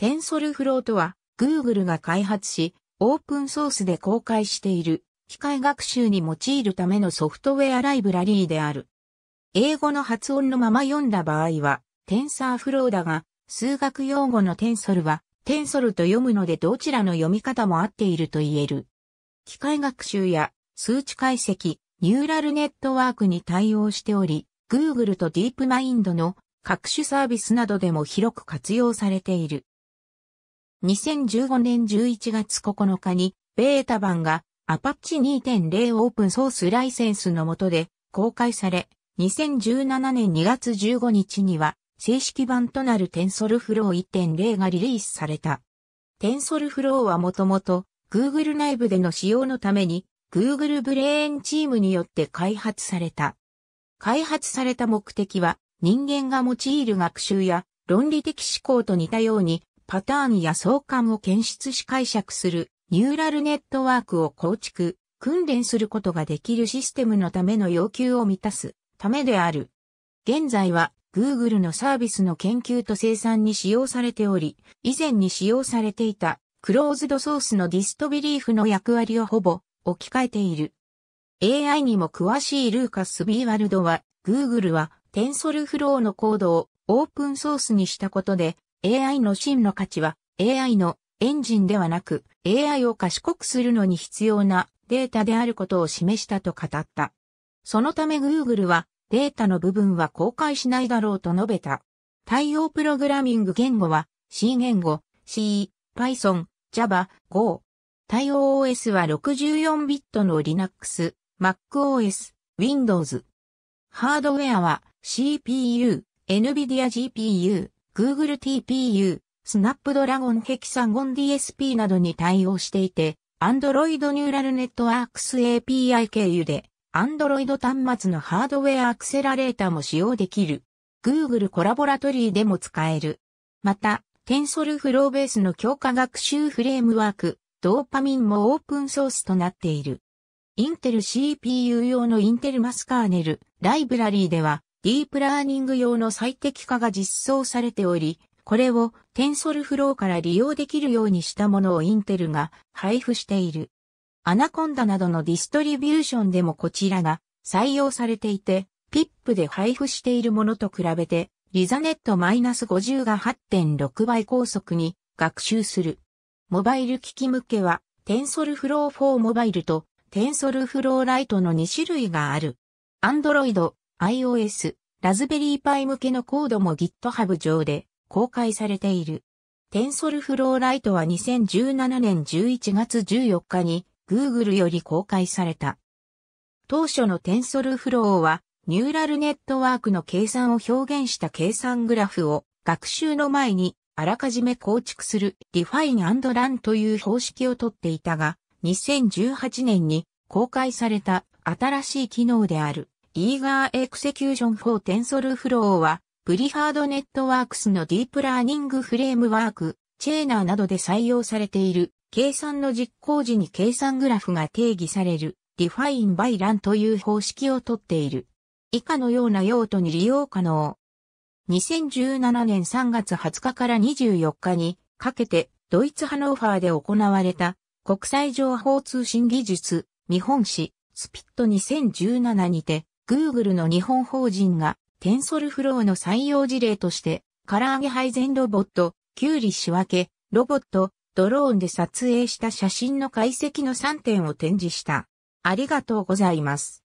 テンソルフローとは、Google が開発し、オープンソースで公開している、機械学習に用いるためのソフトウェアライブラリーである。英語の発音のまま読んだ場合は、テンサーフローだが、数学用語のテンソルは、テンソルと読むのでどちらの読み方も合っていると言える。機械学習や数値解析、ニューラルネットワークに対応しており、Google と DeepMind の各種サービスなどでも広く活用されている。2015年11月9日に、ベータ版がアパッチ2.0オープンソースライセンスの下で公開され、2017年2月15日には、正式版となるテンソルフロー1.0がリリースされた。テンソルフローはもともと Google 内部での使用のために Google ブレーンチームによって開発された。開発された目的は人間が用いる学習や論理的思考と似たようにパターンや相関を検出し解釈するニューラルネットワークを構築、訓練することができるシステムのための要求を満たすためである。現在は Google のサービスの研究と生産に使用されており、以前に使用されていたクローズドソースのディストビリーフの役割をほぼ置き換えている。AI にも詳しいルーカス・ビーワルドは、Google は TensorFlow のコードをオープンソースにしたことで AI の真の価値は AI のエンジンではなく AI を賢くするのに必要なデータであることを示したと語った。そのため Google はデータの部分は公開しないだろうと述べた。対応プログラミング言語は C 言語、C、Python、Java、Go。対応 OS は64ビットの Linux、MacOS、Windows。ハードウェアは CPU、NVIDIA GPU、Google TPU、Snapdragon Hexagon DSP などに対応していて、Android Neural Networks API 経由で、Android 端末のハードウェアアクセラレーターも使用できる。Google コラボラトリーでも使える。また、TensorFlow ベースの強化学習フレームワーク、ドーパミンもオープンソースとなっている。インテル CPU 用のインテルマスカーネルライブラリーでは、ディープラーニング用の最適化が実装されており、これを TensorFlow から利用できるようにしたものをインテルが配布している。アナコンダなどのディストリビューションでもこちらが採用されていて、PIP で配布しているものと比べて、リザネット -50 が8.6倍高速に学習する。モバイル機器向けは、TensorFlow 4モバイルと TensorFlow Lite の2種類がある。Android、iOS、ラズベリーパイ向けのコードも GitHub 上で公開されている。テンソルフローライトは2017年11月14日に Google より公開された。当初のテンソルフローはニューラルネットワークの計算を表現した計算グラフを学習の前にあらかじめ構築する f ファインランという方式をとっていたが2018年に公開された新しい機能である。イーガーエクセキューション4テンソルフローは、プリハードネットワークスのディープラーニングフレームワーク、チェーナーなどで採用されている、計算の実行時に計算グラフが定義される、ディファインバイランという方式をとっている。以下のような用途に利用可能。2017年3月20日から24日にかけてドイツハノーファーで行われた国際情報通信技術見本誌スピット2017にて Google の日本法人が、テンソルフローの採用事例として、唐揚げ配膳ロボット、キュウリ仕分け、ロボット、ドローンで撮影した写真の解析の3点を展示した。ありがとうございます。